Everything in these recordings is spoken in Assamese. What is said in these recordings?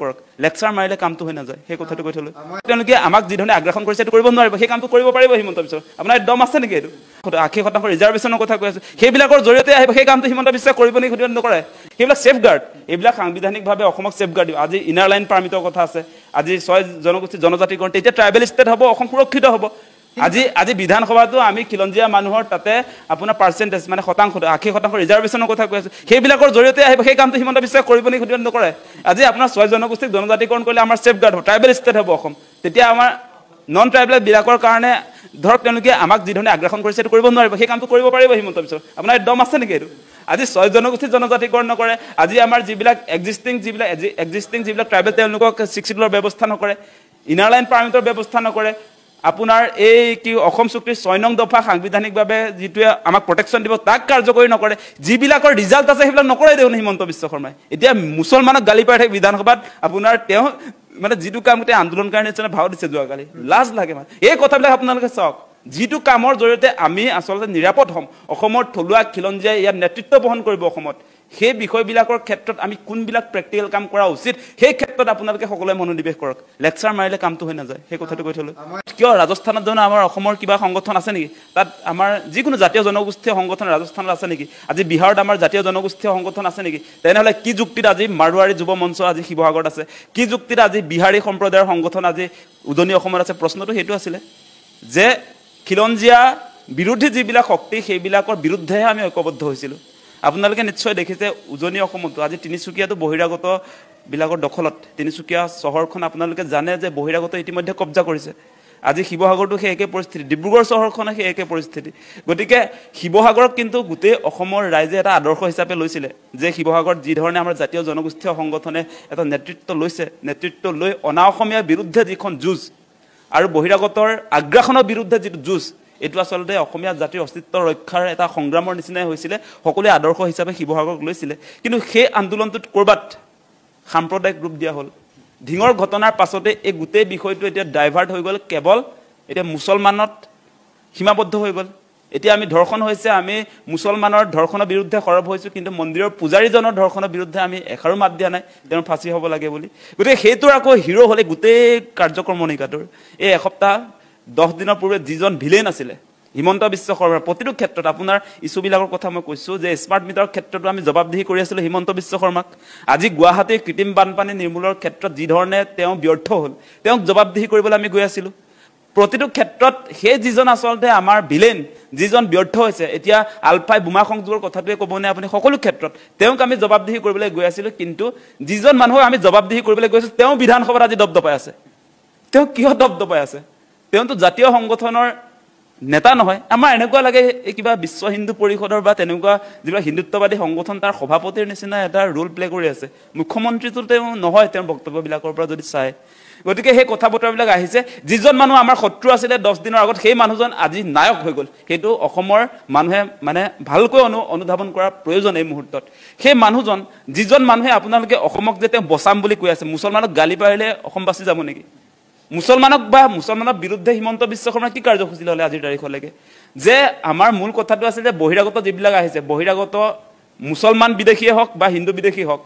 কৰক লেকচাৰ মাৰিলে কামটো হৈ নাযায় সেই কথাটো কৈ থ'লোঁ তেওঁলোকে আমাক যিধৰণে আগ্ৰাসন কৰিছে সেইটো কৰিব নোৱাৰিব সেই কামটো কৰিব পাৰিব হিমন্ত বিশ্ব আপোনাৰ একদম আছে নেকি এইটো আশী শতাংশ ৰিজাৰ্ভেশ্যনৰ কথা কৈ আছো সেইবিলাকৰ জৰিয়তে আহিব সেই কামটো হিমন্ত বিশ্বাস কৰিব নেকি সুধিব নকৰে সেইবিলাক ছেফ গাৰ্ড এইবিলাক সাংবিধানিকভাৱে অসমক ছেফ গাৰ্ড দিব আজি ইনাৰ লাইন পাৰ্মিটৰ কথা আছে আজি ছয় জনগোষ্ঠী জনজাতিকৰণ তেতিয়া ট্ৰাইবেল ষ্টেট হ'ব অসম সুৰক্ষিত হ'ব আজি আজি বিধানসভাটো আমি খিলঞ্জীয়া মানুহৰ তাতে আপোনাৰ পাৰ্চেণ্টেজ মানে শতাংশ আশী শতাংশ ৰিজাৰ্ভেশ্যনৰ কথা কৈ আছো সেইবিলাকৰ জৰিয়তে আহিব সেই কামটো হিমন্ত বিশ্বাস কৰিব নেকি সুধিব নকৰে আজি আপোনাৰ ছয় জনগোষ্ঠীক জনজাতিকৰণ কৰিলে আমাৰ ছেফ গাৰ্ড হ'ব ট্ৰাইবেল ষ্টেট হ'ব অসম তেতিয়া আমাৰ নন ট্ৰাইবেল বিলাকৰ কাৰণে ধৰক তেওঁলোকে আমাক যিধৰণে আগ্ৰাসন কৰিছে সেইটো কৰিব নোৱাৰিব সেই কামটো কৰিব পাৰিব হিমন্ত বিশ্ব আপোনাৰ একদম আছে নেকি এইটো আজি ছয় জনগোষ্ঠী জনজাতিকৰণ নকৰে আজি আমাৰ যিবিলাক এক্সিষ্টিং যিবিলাক এক্সিষ্টিং যিবিলাক ট্ৰাইবেল তেওঁলোকক ছিক্স ব্যৱস্থা নকৰে ইনাৰ লাইন পাৰ্মিটৰ ব্যৱস্থা নকৰে আপোনাৰ এই কি অসম চুক্তিৰ ছয় নং দফা সাংবিধানিকভাৱে যিটোৱে আমাক প্ৰটেকশ্যন দিব তাক কাৰ্যকৰী নকৰে যিবিলাকৰ ৰিজাল্ট আছে সেইবিলাক নকৰে দেখোন হিমন্ত বিশ্ব শৰ্মাই এতিয়া মুছলমানক গালি পাৰি থাকে বিধানসভাত আপোনাৰ তেওঁ মানে যিটো কাম তেওঁ আন্দোলন কাৰণে ভাও দিছে যোৱাকালি লাজ লাগে মানে এই কথাবিলাক আপোনালোকে চাওক যিটো কামৰ জৰিয়তে আমি আচলতে নিৰাপদ হ'ম অসমৰ থলুৱা খিলঞ্জীয়াই ইয়াত নেতৃত্ব বহন কৰিব অসমত সেই বিষয়বিলাকৰ ক্ষেত্ৰত আমি কোনবিলাক প্ৰেক্টিকেল কাম কৰা উচিত সেই ক্ষেত্ৰত আপোনালোকে সকলোৱে মনোনিৱেশ কৰক লেকচাৰ মাৰিলে কামটো হৈ নাযায় সেই কথাটো কৈ থ'লোঁ কিয় ৰাজস্থানত জানো আমাৰ অসমৰ কিবা সংগঠন আছে নেকি তাত আমাৰ যিকোনো জাতীয় জনগোষ্ঠীয় সংগঠন ৰাজস্থানত আছে নেকি আজি বিহাৰত আমাৰ জাতীয় জনগোষ্ঠীয় সংগঠন আছে নেকি তেনেহ'লে কি যুক্তিত আজি মাৰোৱাৰী যুৱ মঞ্চ আজি শিৱসাগৰত আছে কি যুক্তিত আজি বিহাৰী সম্প্ৰদায়ৰ সংগঠন আজি উজনি অসমত আছে প্ৰশ্নটো সেইটো আছিলে যে খিলঞ্জীয়া বিৰোধী যিবিলাক শক্তি সেইবিলাকৰ বিৰুদ্ধেহে আমি ঐক্যবদ্ধ হৈছিলোঁ আপোনালোকে নিশ্চয় দেখিছে উজনি অসমতো আজি তিনিচুকীয়াটো বহিৰাগতবিলাকৰ দখলত তিনিচুকীয়া চহৰখন আপোনালোকে জানে যে বহিৰাগত ইতিমধ্যে কব্জা কৰিছে আজি শিৱসাগৰটো সেই একে পৰিস্থিতি ডিব্ৰুগড় চহৰখনে সেই একে পৰিস্থিতি গতিকে শিৱসাগৰক কিন্তু গোটেই অসমৰ ৰাইজে এটা আদৰ্শ হিচাপে লৈছিলে যে শিৱসাগৰত যিধৰণে আমাৰ জাতীয় জনগোষ্ঠীয় সংগঠনে এটা নেতৃত্ব লৈছে নেতৃত্ব লৈ অনা অসমীয়াৰ বিৰুদ্ধে যিখন যুঁজ আৰু বহিৰাগতৰ আগ্ৰাসনৰ বিৰুদ্ধে যিটো যুঁজ এইটো আচলতে অসমীয়া জাতিৰ অস্তিত্ব ৰক্ষাৰ এটা সংগ্ৰামৰ নিচিনাই হৈছিলে সকলোৱে আদৰ্শ হিচাপে শিৱসাগৰক লৈছিলে কিন্তু সেই আন্দোলনটোত ক'ৰবাত সাম্প্ৰদায়িক ৰূপ দিয়া হ'ল ঢিঙৰ ঘটনাৰ পাছতে এই গোটেই বিষয়টো এতিয়া ডাইভাৰ্ট হৈ গ'ল কেৱল এতিয়া মুছলমানত সীমাবদ্ধ হৈ গ'ল এতিয়া আমি ধৰ্ষণ হৈছে আমি মুছলমানৰ ধৰ্ষণৰ বিৰুদ্ধে সৰব হৈছোঁ কিন্তু মন্দিৰৰ পূজাৰীজনৰ ধৰ্ষণৰ বিৰুদ্ধে আমি এষাৰো মাত দিয়া নাই তেওঁৰ ফাঁচি হ'ব লাগে বুলি গতিকে সেইটোৰ আকৌ হিৰো হ'লে গোটেই কাৰ্যক্ৰমণিকাটোৰ এই এসপ্তাহ দহ দিনৰ পূৰ্বে যিজন ভিলেন আছিলে হিমন্ত বিশ্ব শৰ্মাৰ প্ৰতিটো ক্ষেত্ৰত আপোনাৰ ইছ্যুবিলাকৰ কথা মই কৈছোঁ যে স্মাৰ্ট মিটাৰৰ ক্ষেত্ৰতো আমি জবাবদিহি কৰি আছিলোঁ হিমন্ত বিশ্ব শৰ্মাক আজি গুৱাহাটীৰ কৃত্ৰিম বানপানী নিৰ্মূলৰ ক্ষেত্ৰত যিধৰণে তেওঁ ব্যৰ্থ হ'ল তেওঁক জবাবদিহি কৰিবলৈ আমি গৈ আছিলোঁ প্ৰতিটো ক্ষেত্ৰত সেই যিজন আচলতে আমাৰ ভিলেন যিজন ব্যৰ্থ হৈছে এতিয়া আলফাই বোমা সংযোগৰ কথাটোৱে ক'বনে আপুনি সকলো ক্ষেত্ৰত তেওঁক আমি জবাবদিহি কৰিবলৈ গৈ আছিলোঁ কিন্তু যিজন মানুহক আমি জবাবদিহি কৰিবলৈ গৈছোঁ তেওঁ বিধানসভাত আজি দপদপাই আছে তেওঁ কিয় দপদপাই আছে তেওঁতো জাতীয় সংগঠনৰ নেতা নহয় আমাৰ এনেকুৱা লাগে এই কিবা বিশ্ব হিন্দু পৰিষদৰ বা তেনেকুৱা যিবিলাক হিন্দুত্ববাদী সংগঠন তাৰ সভাপতিৰ নিচিনা এটা ৰোল প্লে কৰি আছে মুখ্যমন্ত্ৰীটো তেওঁ নহয় তেওঁৰ বক্তব্যবিলাকৰ পৰা যদি চায় গতিকে সেই কথা বতৰাবিলাক আহিছে যিজন মানুহ আমাৰ শত্ৰু আছিলে দহ দিনৰ আগত সেই মানুহজন আজি নায়ক হৈ গ'ল সেইটো অসমৰ মানুহে মানে ভালকৈ অনু অনুধাৱন কৰাৰ প্ৰয়োজন এই মুহূৰ্তত সেই মানুহজন যিজন মানুহে আপোনালোকে অসমক যে তেওঁ বচাম বুলি কৈ আছে মুছলমানক গালি পাৰিলে অসমবাসী যাব নেকি মুছলমানক বা মুছলমানৰ বিৰুদ্ধে হিমন্ত বিশ্ব বিশ্বকৰ্মাৰ কি কাৰ্যসূচী ল'লে আজিৰ তাৰিখলৈকে যে আমাৰ মূল কথাটো আছিল যে বহিৰাগত যিবিলাক আহিছে বহিৰাগত মুছলমান বিদেশীয়ে হওক বা হিন্দু বিদেশী হওক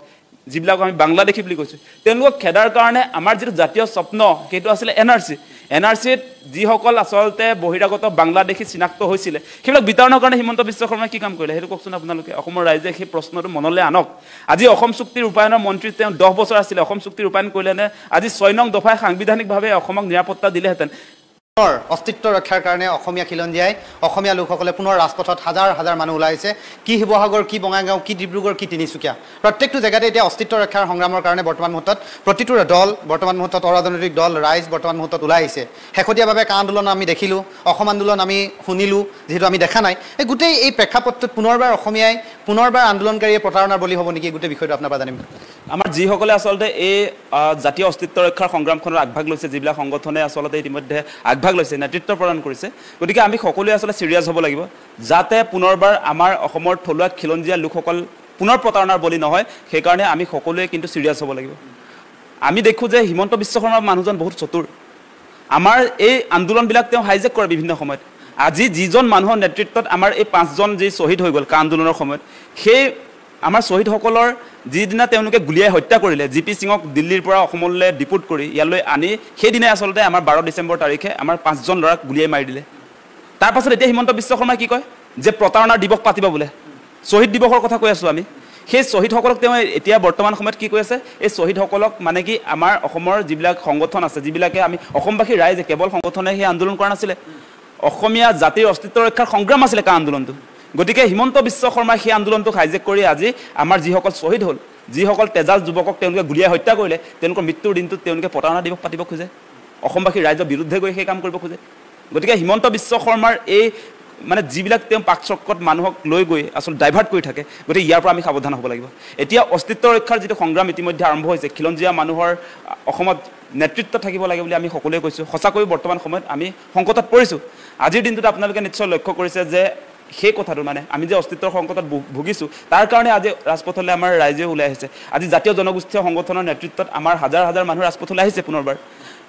যিবিলাক আমি বাংলাদেশী বুলি কৈছোঁ তেওঁলোকক খেদাৰ কাৰণে আমাৰ যিটো জাতীয় স্বপ্ন সেইটো আছিলে N R C N R চিত যিসকল আচলতে বহিৰাগত বাংলাদেশী চিনাক্ত হৈছিলে সেইবিলাক বিতৰণৰ কাৰণে হিমন্ত বিশ্ব শৰ্মাই কি কাম কৰিলে সেইটো কওকচোন আপোনালোকে অসমৰ ৰাইজে সেই প্ৰশ্নটো মনলৈ আনক আজি অসম চুক্তি ৰূপায়ণৰ মন্ত্ৰী তেওঁ দহ বছৰ আছিলে অসম চুক্তি ৰূপায়ণ কৰিলেনে আজি ছয় নং দফাই সাংবিধানিকভাৱে অসমক নিৰাপত্তা দিলেহেঁতেন অসমৰ অস্তিত্ব ৰক্ষাৰ কাৰণে অসমীয়া খিলঞ্জীয়াই অসমীয়া লোকসকলে পুনৰ ৰাজপথত হাজাৰ হাজাৰ মানুহ ওলাইছে কি শিৱসাগৰ কি বঙাইগাঁও কি ডিব্ৰুগড় কি তিনিচুকীয়া প্ৰত্যেকটো জেগাতে এতিয়া অস্তিত্ব ৰক্ষাৰ সংগ্ৰামৰ কাৰণে বৰ্তমান মুহূৰ্তত প্ৰতিটো দল বৰ্তমান মুহূৰ্তত অৰাজনৈতিক দল ৰাইজ বৰ্তমান মুহূৰ্তত ওলাই আহিছে শেহতীয়াভাৱে কা আন্দোলন আমি দেখিলোঁ অসম আন্দোলন আমি শুনিলোঁ যিহেতু আমি দেখা নাই এই গোটেই এই প্ৰেক্ষাপটটোত পুনৰবাৰ অসমীয়াই পুনৰবাৰ আন্দোলনকাৰীয়ে প্ৰতাৰণাৰ বলি হ'ব নেকি গোটেই বিষয়টো আপোনাৰ পৰা জানিম আমাৰ যিসকলে আচলতে এই জাতীয় অস্তিত্ব ৰক্ষাৰ সংগ্ৰামখনত আগভাগ লৈছে যিবিলাক সংগঠনে আচলতে ইতিমধ্যে আগভাগ লৈছে নেতৃত্ব প্ৰদান কৰিছে গতিকে আমি সকলোৱে আচলতে চিৰিয়াছ হ'ব লাগিব যাতে পুনৰবাৰ আমাৰ অসমৰ থলুৱা খিলঞ্জীয়া লোকসকল পুনৰ প্ৰতাৰণাৰ বলি নহয় সেইকাৰণে আমি সকলোৱে কিন্তু চিৰিয়াছ হ'ব লাগিব আমি দেখোঁ যে হিমন্ত বিশ্ব শৰ্মাৰ মানুহজন বহুত চতুৰ আমাৰ এই আন্দোলনবিলাক তেওঁ হাইজেক কৰে বিভিন্ন সময়ত আজি যিজন মানুহৰ নেতৃত্বত আমাৰ এই পাঁচজন যি শ্বহীদ হৈ গ'ল কা আন্দোলনৰ সময়ত সেই আমাৰ শ্বহীদসকলৰ যিদিনা তেওঁলোকে গুলীয়াই হত্যা কৰিলে জি পি সিঙক দিল্লীৰ পৰা অসমলৈ ডিপুট কৰি ইয়ালৈ আনি সেইদিনাই আচলতে আমাৰ বাৰ ডিচেম্বৰ তাৰিখে আমাৰ পাঁচজন ল'ৰাক গুলীয়াই মাৰি দিলে তাৰপাছত এতিয়া হিমন্ত বিশ্ব শৰ্মাই কি কয় যে প্ৰতাৰণাৰ দিৱস পাতিব বোলে শ্বহীদ দিৱসৰ কথা কৈ আছোঁ আমি সেই শ্বহীদসকলক তেওঁ এতিয়া বৰ্তমান সময়ত কি কৈ আছে এই শ্বহীদসকলক মানে কি আমাৰ অসমৰ যিবিলাক সংগঠন আছে যিবিলাকে আমি অসমবাসী ৰাইজে কেৱল সংগঠনে সেই আন্দোলন কৰা নাছিলে অসমীয়া জাতিৰ অস্তিত্ব ৰক্ষাৰ সংগ্ৰাম আছিলে কা আন্দোলনটো গতিকে হিমন্ত বিশ্ব শৰ্মাই সেই আন্দোলনটোক হাইজেক কৰি আজি আমাৰ যিসকল শ্বহীদ হ'ল যিসকল তেজাল যুৱকক তেওঁলোকে গুলীয়াই হত্যা কৰিলে তেওঁলোকৰ মৃত্যুৰ দিনটোত তেওঁলোকে প্ৰতাৰণা দিৱস পাতিব খোজে অসমবাসীৰ ৰাইজৰ বিৰুদ্ধে গৈ সেই কাম কৰিব খোজে গতিকে হিমন্ত বিশ্ব শৰ্মাৰ এই মানে যিবিলাক তেওঁ পাক পাকচক্ৰত মানুহক লৈ গৈ আচলতে ডাইভাৰ্ট কৰি থাকে গতিকে ইয়াৰ পৰা আমি সাৱধান হ'ব লাগিব এতিয়া অস্তিত্ব ৰক্ষাৰ যিটো সংগ্ৰাম ইতিমধ্যে আৰম্ভ হৈছে খিলঞ্জীয়া মানুহৰ অসমত নেতৃত্ব থাকিব লাগে বুলি আমি সকলোৱে কৈছোঁ সঁচাকৈ বৰ্তমান সময়ত আমি সংকটত পৰিছোঁ আজিৰ দিনটোত আপোনালোকে নিশ্চয় লক্ষ্য কৰিছে যে সেই কথাটো মানে আমি যে অস্তিত্বৰ সংকটত ভুগিছোঁ তাৰ কাৰণে আজি ৰাজপথলৈ আমাৰ ৰাইজে ওলাই আহিছে আজি জাতীয় জনগোষ্ঠীয় সংগঠনৰ নেতৃত্বত আমাৰ হাজাৰ হাজাৰ মানুহ ৰাজপথলৈ আহিছে পুনৰবাৰ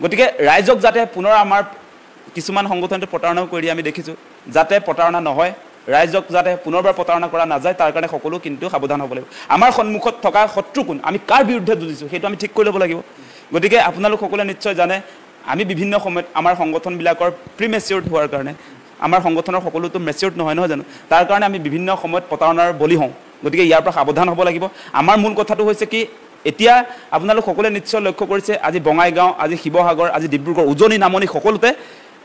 গতিকে ৰাইজক যাতে পুনৰ আমাৰ কিছুমান সংগঠনটো প্ৰতাৰণাও কৰি দিয়ে আমি দেখিছোঁ যাতে প্ৰতাৰণা নহয় ৰাইজক যাতে পুনৰবাৰ প্ৰতাৰণা কৰা নাযায় তাৰ কাৰণে সকলো কিন্তু সাৱধান হ'ব লাগিব আমাৰ সন্মুখত থকা শত্ৰু কোন আমি কাৰ বিৰুদ্ধে যুঁজিছোঁ সেইটো আমি ঠিক কৰি ল'ব লাগিব গতিকে আপোনালোক সকলোৱে নিশ্চয় জানে আমি বিভিন্ন সময়ত আমাৰ সংগঠনবিলাকৰ প্ৰিমেচিয়ৰ হোৱাৰ কাৰণে আমাৰ সংগঠনৰ সকলোতো মেচিয়ৰ্ড নহয় নহয় জানো তাৰ কাৰণে আমি বিভিন্ন সময়ত প্ৰতাৰণাৰ বলি হওঁ গতিকে ইয়াৰ পৰা সাৱধান হ'ব লাগিব আমাৰ মূল কথাটো হৈছে কি এতিয়া আপোনালোক সকলোৱে নিশ্চয় লক্ষ্য কৰিছে আজি বঙাইগাঁও আজি শিৱসাগৰ আজি ডিব্ৰুগড় উজনি নামনি সকলোতে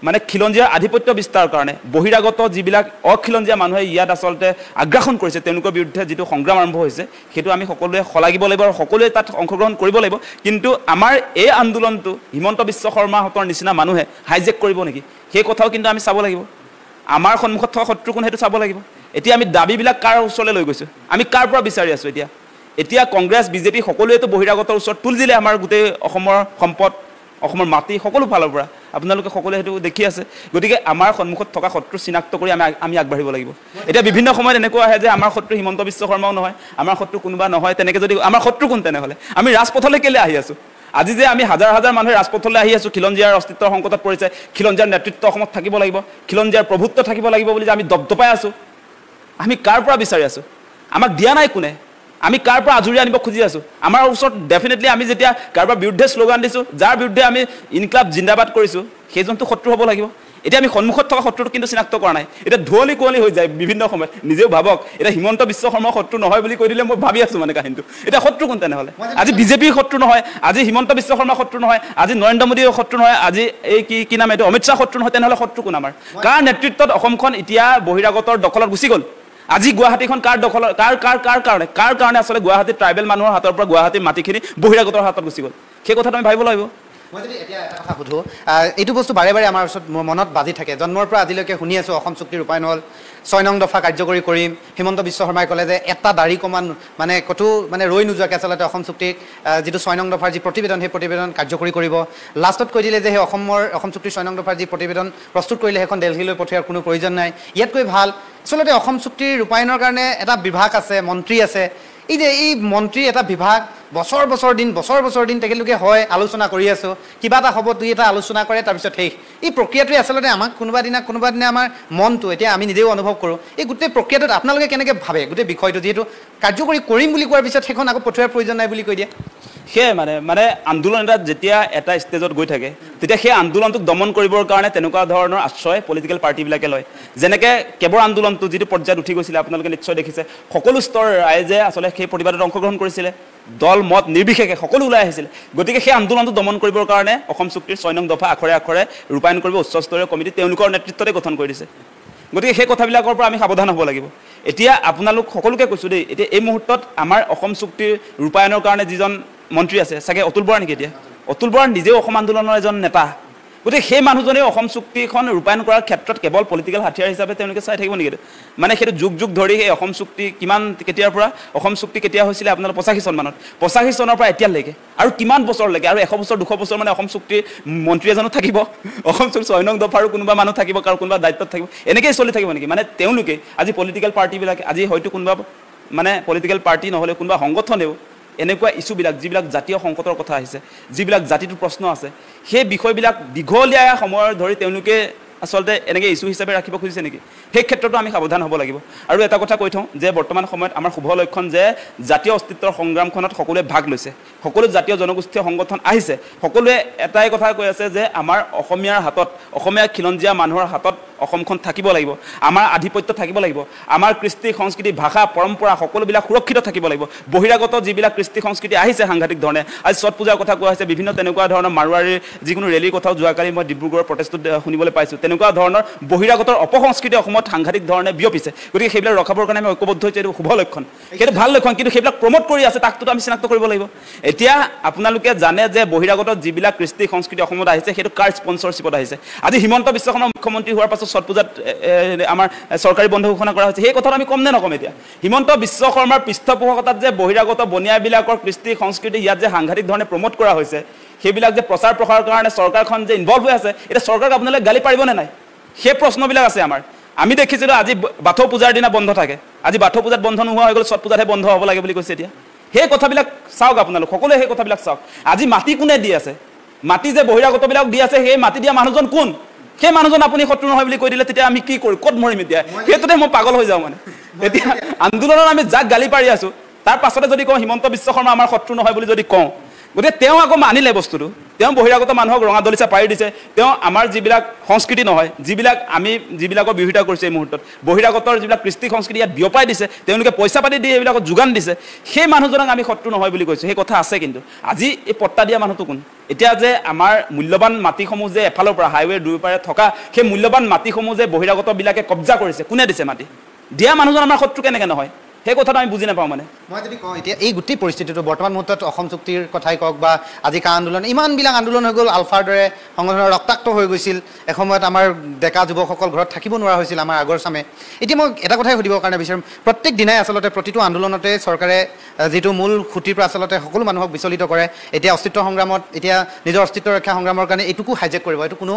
মানে খিলঞ্জীয়া আধিপত্য বিস্তাৰৰ কাৰণে বহিৰাগত যিবিলাক অখিলঞ্জীয়া মানুহে ইয়াত আচলতে আগ্ৰাসন কৰিছে তেওঁলোকৰ বিৰুদ্ধে যিটো সংগ্ৰাম আৰম্ভ হৈছে সেইটো আমি সকলোৱে শলাগিব লাগিব আৰু সকলোৱে তাত অংশগ্ৰহণ কৰিব লাগিব কিন্তু আমাৰ এই আন্দোলনটো হিমন্ত বিশ্ব শৰ্মাহঁতৰ নিচিনা মানুহে হাইজেক কৰিব নেকি সেই কথাও কিন্তু আমি চাব লাগিব আমাৰ সন্মুখত থকা শত্ৰু কোন সেইটো চাব লাগিব এতিয়া আমি দাবীবিলাক কাৰ ওচৰলৈ লৈ গৈছোঁ আমি কাৰ পৰা বিচাৰি আছোঁ এতিয়া এতিয়া কংগ্ৰেছ বিজেপি সকলোৱেতো বহিৰাগত ওচৰত দিলে আমাৰ গোটেই অসমৰ সম্পদ অসমৰ মাটি সকলো ফালৰ পৰা আপোনালোকে সকলোৱে সেইটো দেখি আছে গতিকে আমাৰ সন্মুখত থকা শত্ৰু চিনাক্ত কৰি আমি আমি আগবাঢ়িব লাগিব এতিয়া বিভিন্ন সময়ত এনেকুৱা আহে যে আমাৰ শত্ৰু হিমন্ত বিশ্ব শৰ্মাও নহয় আমাৰ শত্ৰু কোনোবা নহয় তেনেকৈ যদি আমাৰ শত্ৰু কোন তেনেহ'লে আমি ৰাজপথলৈ কেলৈ আহি আছোঁ আজি যে আমি হাজাৰ হাজাৰ মানুহে ৰাজপথলৈ আহি আছোঁ খিলঞ্জীয়াৰ অস্তিত্ব সংকটত পৰিছে খিলঞ্জীয়াৰ নেতৃত্ব অসমত থাকিব লাগিব খিলঞ্জীয়াৰ প্ৰভুত্ব থাকিব লাগিব বুলি যে আমি দপদপাই আছোঁ আমি কাৰ পৰা বিচাৰি আছোঁ আমাক দিয়া নাই কোনে আমি কাৰ পৰা আজৰি আনিব খুজি আছোঁ আমাৰ ওচৰত ডেফিনেটলি আমি যেতিয়া কাৰোবাৰ বিৰুদ্ধে শ্লোগান দিছোঁ যাৰ বিৰুদ্ধে আমি ইনকলাপ জিন্দাবাদ কৰিছোঁ সেইজনটো শত্ৰু হ'ব লাগিব এতিয়া আমি সন্মুখত থকা শত্ৰুটো কিন্তু চিনাক্ত কৰা নাই এতিয়া ধুঁৱলী কুঁৱলী হৈ যায় বিভিন্ন সময়ত নিজেও ভাবক এতিয়া হিমন্ত বিশ্ব শৰ্মা শত্ৰু নহয় বুলি কৈ দিলে মই ভাবি আছোঁ মানে কাহিনীটো এতিয়া শত্ৰু কোন তেনেহ'লে আজি বিজেপিৰ শত্ৰু নহয় আজি হিমন্ত বিশ্ব শৰ্মা শত্ৰু নহয় আজি নৰেন্দ্ৰ মোদীৰ শত্ৰু নহয় আজি এই কি কি নাম এইটো অমিত শ্বাহ শত্ৰু নহয় তেনেহ'লে শত্ৰু কোন আমাৰ কাৰ নেতৃত্বত অসমখন এতিয়া বহিৰাগতৰ দখলত গুচি গ'ল আজি গুৱাহাটীখন কাৰ দখলৰ কাৰ কাৰ কাৰ কাৰণে কাৰ কাৰণে আচলতে গুৱাহাটীৰ ট্ৰাইবেল মানুহৰ হাতৰ পৰা গুৱাহাটীৰ মাটিখিনি বহিৰাগতৰ হাতত গুচি গ'ল সেই কথাটো আমি ভাবিব লাগিব সোধো এইটো বস্তু বাৰে বাৰে আমাৰ ওচৰত মনত বাজি থাকে জন্মৰ পৰা আজিলৈকে শুনি আছোঁ অসম চুক্তি ৰূপায়ণ হ'ল ছয় নং দফা কাৰ্যকৰী কৰিম হিমন্ত বিশ্ব শৰ্মাই ক'লে যে এটা দাৰি কমান মানে ক'তো মানে ৰৈ নোযোৱাকৈ আচলতে অসম চুক্তিক যিটো ছয় নং দফাৰ যি প্ৰতিবেদন সেই প্ৰতিবেদন কাৰ্যকৰী কৰিব লাষ্টত কৈ দিলে যে সেই অসমৰ অসম চুক্তিৰ ছয় নং দফাৰ যি প্ৰতিবেদন প্ৰস্তুত কৰিলে সেইখন দেলহিলৈ পঠিওৱাৰ কোনো প্ৰয়োজন নাই ইয়াতকৈ ভাল আচলতে অসম চুক্তিৰ ৰূপায়ণৰ কাৰণে এটা বিভাগ আছে মন্ত্ৰী আছে এই যে এই মন্ত্ৰীৰ এটা বিভাগ বছৰ বছৰ দিন বছৰ বছৰ দিন তেখেতলোকে হয় আলোচনা কৰি আছো কিবা এটা হ'ব দুই এটা আলোচনা কৰে তাৰপিছত শেষ এই প্ৰক্ৰিয়াটোৱে আচলতে আমাক কোনোবা দিনা কোনোবা দিনা আমাৰ মনটো এতিয়া আমি নিজেও অনুভৱ কৰোঁ এই গোটেই প্ৰক্ৰিয়াটোত আপোনালোকে কেনেকৈ ভাবে গোটেই বিষয়টো যিহেতু কাৰ্যকৰী কৰিম বুলি কোৱাৰ পিছত সেইখন আকৌ পঠোৱাৰ প্ৰয়োজন নাই বুলি কৈ দিয়ে সেয়াই মানে মানে আন্দোলন এটা যেতিয়া এটা ষ্টেজত গৈ থাকে তেতিয়া সেই আন্দোলনটোক দমন কৰিবৰ কাৰণে তেনেকুৱা ধৰণৰ আশ্ৰয় পলিটিকেল পাৰ্টিবিলাকে লয় যেনেকৈ কেৱল আন্দোলনটো যিটো পৰ্যায়ত উঠি গৈছিলে আপোনালোকে নিশ্চয় দেখিছে সকলো স্তৰ ৰাইজে আচলতে সেই প্ৰতিবাদত অংশগ্ৰহণ কৰিছিলে দল মত নিৰ্বিশেষে সকলো ওলাই আহিছিল গতিকে সেই আন্দোলনটো দমন কৰিবৰ কাৰণে অসম চুক্তিৰ ছয় নং দফা আখৰে আখৰে ৰূপায়ণ কৰিব উচ্চস্তৰীয় কমিটি তেওঁলোকৰ নেতৃত্বতে গঠন কৰি দিছে গতিকে সেই কথাবিলাকৰ পৰা আমি সাৱধান হ'ব লাগিব এতিয়া আপোনালোক সকলোকে কৈছোঁ দেই এতিয়া এই মুহূৰ্তত আমাৰ অসম চুক্তিৰ ৰূপায়ণৰ কাৰণে যিজন মন্ত্ৰী আছে চাগে অতুল বৰা নেকি এতিয়া অতুল বৰা নিজেও অসম আন্দোলনৰ এজন নেতা গতিকে সেই মানুহজনেও অসম চুক্তিখন ৰূপায়ণ কৰাৰ ক্ষেত্ৰত কেৱল পলিটিকেল হাথিয়াৰ হিচাপে তেওঁলোকে চাই থাকিব নেকি মানে সেইটো যুগ যুগ ধৰি সেই অসম চুক্তি কিমান কেতিয়াৰ পৰা অসম চুক্তি কেতিয়া হৈছিলে আপোনালোকৰ পঁচাশী চনমানত পঁচাশী চনৰ পৰা এতিয়ালৈকে আৰু কিমান বছৰলৈকে আৰু এশ বছৰ দুশ বছৰ মানে অসম চুক্তিৰ মন্ত্ৰী এজনো থাকিব অসম চুক্তি ছয় নং দফাৰো কোনোবা মানুহ থাকিব কাৰো কোনোবা দায়িত্বত থাকিব এনেকেই চলি থাকিব নেকি মানে তেওঁলোকে আজি পলিটিকেল পাৰ্টিবিলাকে আজি হয়তো কোনোবা মানে পলিটিকেল পাৰ্টি নহ'লে কোনোবা সংগঠনেও এনেকুৱা ইছ্যুবিলাক যিবিলাক জাতীয় সংকটৰ কথা আহিছে যিবিলাক জাতিটোৰ প্ৰশ্ন আছে সেই বিষয়বিলাক দীঘলীয়া সময়ৰ ধৰি তেওঁলোকে আচলতে এনেকৈ ইছ্যু হিচাপে ৰাখিব খুজিছে নেকি সেই ক্ষেত্ৰতো আমি সাৱধান হ'ব লাগিব আৰু এটা কথা কৈ থওঁ যে বৰ্তমান সময়ত আমাৰ শুভ লক্ষণ যে জাতীয় অস্তিত্বৰ সংগ্ৰামখনত সকলোৱে ভাগ লৈছে সকলো জাতীয় জনগোষ্ঠীয় সংগঠন আহিছে সকলোৱে এটাই কথা কৈ আছে যে আমাৰ অসমীয়াৰ হাতত অসমীয়া খিলঞ্জীয়া মানুহৰ হাতত অসমখন থাকিব লাগিব আমাৰ আধিপত্য থাকিব লাগিব আমাৰ কৃষ্টি সংস্কৃতি ভাষা পৰম্পৰা সকলোবিলাক সুৰক্ষিত থাকিব লাগিব বহিৰাগত যিবিলাক কৃষ্টি সংস্কৃতি আহিছে সাংঘাতিক ধৰণে আজি ছট পূজাৰ কথা কোৱা হৈছে বিভিন্ন তেনেকুৱা ধৰণৰ মাৰোৱাৰীৰ যিকোনো ৰেলীৰ কথাও যোৱাকালি মই ডিব্ৰুগড়ৰ প্ৰটেষ্টত শুনিবলৈ পাইছোঁ তেনেকুৱা ধৰণৰ বহিৰাগতৰ অপসংস্কৃতি অসমত সাংঘাতিক ধৰণে বিয়পিছে গতিকে সেইবিলাক ৰখাবৰ কাৰণে আমি ঐক্যবদ্ধ হৈছোঁ এইটো শুভ লক্ষণ সেইটো ভাল লক্ষণ কিন্তু সেইবিলাক প্ৰমোট কৰি আছে তাকটোতো আমি চিনাক্ত কৰিব লাগিব এতিয়া আপোনালোকে জানে যে বহিৰাগত যিবিলাক কৃষ্টি সংস্কৃতি অসমত আহিছে সেইটো কাৰ স্পনচৰশ্বিপত আহিছে আজি হিমন্ত বিশ্ব শৰ্মা মুখ্যমন্ত্ৰী হোৱাৰ পাছত বছৰ ছট পূজাত আমাৰ চৰকাৰী বন্ধ ঘোষণা কৰা হৈছে সেই কথাটো আমি কম নে নকম এতিয়া হিমন্ত বিশ্ব শৰ্মাৰ পৃষ্ঠপোষকতাত যে বহিৰাগত বনিয়াবিলাকৰ কৃষ্টি সংস্কৃতি ইয়াত যে সাংঘাতিক ধৰণে প্ৰমোট কৰা হৈছে সেইবিলাক যে প্ৰচাৰ প্ৰসাৰৰ কাৰণে চৰকাৰখন যে ইনভলভ হৈ আছে এতিয়া চৰকাৰক আপোনালোকে গালি পাৰিব নে নাই সেই প্ৰশ্নবিলাক আছে আমাৰ আমি দেখিছিলোঁ আজি বাথৌ পূজাৰ দিনা বন্ধ থাকে আজি বাথৌ পূজাত বন্ধ নোহোৱা হৈ গ'ল ছট পূজাতহে বন্ধ হ'ব লাগে বুলি কৈছে এতিয়া সেই কথাবিলাক চাওক আপোনালোক সকলোৱে সেই কথাবিলাক চাওক আজি মাটি কোনে দি আছে মাটি যে বহিৰাগতবিলাক দি আছে সেই মাটি দিয়া মানুহজন কোন সেই মানুহজন আপুনি শত্ৰু নহয় বুলি কৈ দিলে তেতিয়া আমি কি কৰোঁ ক'ত মৰিম এতিয়া সেইটোতে মই পাগল হৈ যাওঁ মানে এতিয়া আন্দোলনত আমি যাক গালি পাৰি আছোঁ তাৰ পাছতে যদি কওঁ হিমন্ত বিশ্ব শৰ্মা আমাৰ শত্ৰু নহয় বুলি যদি কওঁ গতিকে তেওঁ আকৌ মানিলে বস্তুটো তেওঁ বহিৰাগত মানুহক ৰঙা দলিচা পাৰি দিছে তেওঁ আমাৰ যিবিলাক সংস্কৃতি নহয় যিবিলাক আমি যিবিলাকৰ বিৰোধিতা কৰিছোঁ এই মুহূৰ্তত বহিৰাগতৰ যিবিলাক কৃষ্টি সংস্কৃতি ইয়াত বিয়পাই দিছে তেওঁলোকে পইচা পাতি দি এইবিলাকক যোগান দিছে সেই মানুহজনক আমি শত্ৰু নহয় বুলি কৈছোঁ সেই কথা আছে কিন্তু আজি এই পট্টা দিয়া মানুহটো কোন এতিয়া যে আমাৰ মূল্যৱান মাটিসমূহ যে এফালৰ পৰা হাইৱে দুয়োপাৰে থকা সেই মূল্যৱান মাটিসমূহ যে বহিৰাগতবিলাকে কব্জা কৰিছে কোনে দিছে মাটি দিয়া মানুহজন আমাৰ শত্ৰু কেনেকৈ নহয় সেই কথাটো আমি বুজি নাপাওঁ মানে মই যদি কওঁ এতিয়া এই গোটেই পৰিস্থিতিটো বৰ্তমান মুহূৰ্তত অসম চুক্তিৰ কথাই কওক বা আজি কা আন্দোলন ইমানবিলাক আন্দোলন হৈ গ'ল আলফাৰ দৰে সংগঠনৰ ৰক্তাক্ত হৈ গৈছিল এসময়ত আমাৰ ডেকা যুৱকসকল ঘৰত থাকিব নোৱাৰা হৈছিল আমাৰ আগৰ চামে এতিয়া মই এটা কথাই সুধিবৰ কাৰণে বিচাৰিম প্ৰত্যেক দিনাই আচলতে প্ৰতিটো আন্দোলনতে চৰকাৰে যিটো মূল খুঁটিৰ পৰা আচলতে সকলো মানুহক বিচলিত কৰে এতিয়া অস্তিত্ব সংগ্ৰামত এতিয়া নিজৰ অস্তিত্ব ৰক্ষা সংগ্ৰামৰ কাৰণে এইটোকো হাইজেক কৰিব এইটো কোনো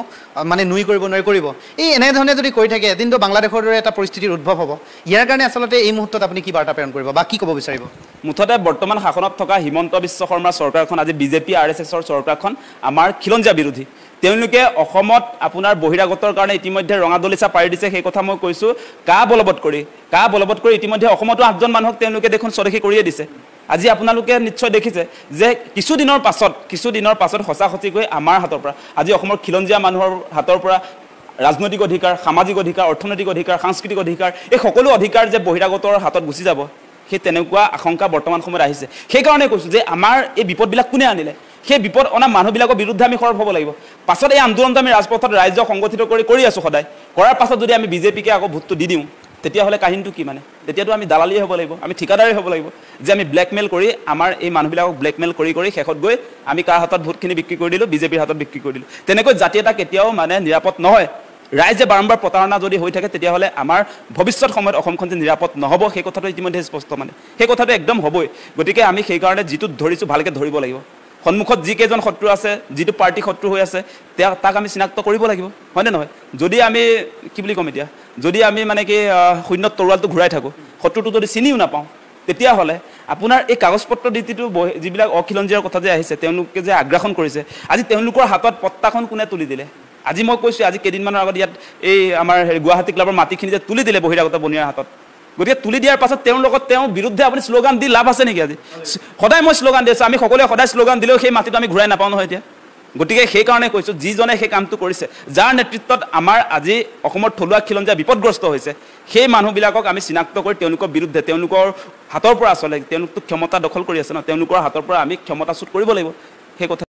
মানে নুই কৰিব নোৱাৰি কৰিব এই এনেধৰণে যদি কৰি থাকে এদিনতো বাংলাদেশৰ দৰে এটা পৰিস্থিতিৰ উদ্ভৱ হ'ব ইয়াৰ কাৰণে আচলতে এই মুহূৰ্তত আপুনি কি কিবা প্ৰেৰণ কৰিব বা কি ক'ব বিচাৰিব মুঠতে বৰ্তমান শাসনত থকা হিমন্ত বিশ্ব শৰ্মাৰ চৰকাৰখন আজি বিজেপি আৰ এছ এছৰ চৰকাৰখন আমাৰ খিলঞ্জীয়া বিৰোধী তেওঁলোকে অসমত আপোনাৰ বহিৰাগতৰ কাৰণে ইতিমধ্যে দলিচা পাৰি দিছে সেই কথা মই কৈছোঁ কা বলবৎ কৰি কা বলবৎ কৰি ইতিমধ্যে অসমতো আঠজন মানুহক তেওঁলোকে দেখোন স্বদেশী কৰিয়ে দিছে আজি আপোনালোকে নিশ্চয় দেখিছে যে কিছুদিনৰ পাছত কিছুদিনৰ পাছত সঁচা সঁচিকৈ আমাৰ হাতৰ পৰা আজি অসমৰ খিলঞ্জীয়া মানুহৰ হাতৰ পৰা ৰাজনৈতিক অধিকাৰ সামাজিক অধিকাৰ অৰ্থনৈতিক অধিকাৰ সাংস্কৃতিক অধিকাৰ এই সকলো অধিকাৰ যে বহিৰাগতৰ হাতত গুচি যাব সেই তেনেকুৱা আশংকা বৰ্তমান সময়ত আহিছে সেইকাৰণে কৈছোঁ যে আমাৰ এই বিপদবিলাক কোনে আনিলে সেই বিপদ অনা মানুহবিলাকৰ বিৰুদ্ধে আমি সৰব হ'ব লাগিব পাছত এই আন্দোলনটো আমি ৰাজপথত ৰাইজক সংগঠিত কৰি কৰি আছোঁ সদায় কৰাৰ পাছত যদি আমি বিজেপিকে আকৌ ভোটটো দি দিওঁ তেতিয়াহ'লে কাহিনীটো কি মানে তেতিয়াতো আমি দালালিয়ে হ'ব লাগিব আমি ঠিকাদাৰে হ'ব লাগিব যে আমি ব্লেকমেইল কৰি আমাৰ এই মানুহবিলাকক ব্লেকমেইল কৰি কৰি শেষত গৈ আমি কাৰ হাতত ভোটখিনি বিক্ৰী কৰি দিলোঁ বিজেপিৰ হাতত বিক্ৰী কৰি দিলোঁ তেনেকৈ জাতি এটা কেতিয়াও মানে নিৰাপদ নহয় ৰাইজে বাৰম্বাৰ প্ৰতাৰণা যদি হৈ থাকে তেতিয়াহ'লে আমাৰ ভৱিষ্যত সময়ত অসমখন যে নিৰাপদ নহ'ব সেই কথাটো ইতিমধ্যে স্পষ্ট মানে সেই কথাটো একদম হ'বই গতিকে আমি সেইকাৰণে যিটো ধৰিছোঁ ভালকৈ ধৰিব লাগিব সন্মুখত যিকেইজন শত্ৰু আছে যিটো পাৰ্টী শত্ৰু হৈ আছে তেওঁ তাক আমি চিনাক্ত কৰিব লাগিব হয়নে নহয় যদি আমি কি বুলি ক'ম এতিয়া যদি আমি মানে কি শূন্য তৰোৱালটো ঘূৰাই থাকোঁ শত্ৰুটো যদি চিনিও নাপাওঁ তেতিয়াহ'লে আপোনাৰ এই কাগজ পত্ৰ নীতিটো যিবিলাক অখিলঞ্জীয়াৰ কথা যে আহিছে তেওঁলোকে যে আগ্ৰাসন কৰিছে আজি তেওঁলোকৰ হাতত পত্তাখন কোনে তুলি দিলে আজি মই কৈছোঁ আজি কেইদিনমানৰ আগত ইয়াত এই আমাৰ হেৰি গুৱাহাটী ক্লাবৰ মাটিখিনি যে তুলি দিলে বহিৰাগত বনিয়াৰ হাতত গতিকে তুলি দিয়াৰ পাছত তেওঁৰ লগত তেওঁৰ বিৰুদ্ধে আপুনি শ্লোগান দি লাভ আছে নেকি আজি সদায় মই শ্লোগান দি আছোঁ আমি সকলোৱে সদায় শ্লোগান দিলেও সেই মাটিটো আমি ঘূৰাই নাপাওঁ নহয় এতিয়া গতিকে সেইকাৰণে কৈছোঁ যিজনে সেই কামটো কৰিছে যাৰ নেতৃত্বত আমাৰ আজি অসমৰ থলুৱা খিলঞ্জীয়া বিপদগ্ৰস্ত হৈছে সেই মানুহবিলাকক আমি চিনাক্ত কৰি তেওঁলোকৰ বিৰুদ্ধে তেওঁলোকৰ হাতৰ পৰা আচলতে তেওঁলোকতো ক্ষমতা দখল কৰি আছে ন তেওঁলোকৰ হাতৰ পৰা আমি ক্ষমতা চুট কৰিব লাগিব সেই কথা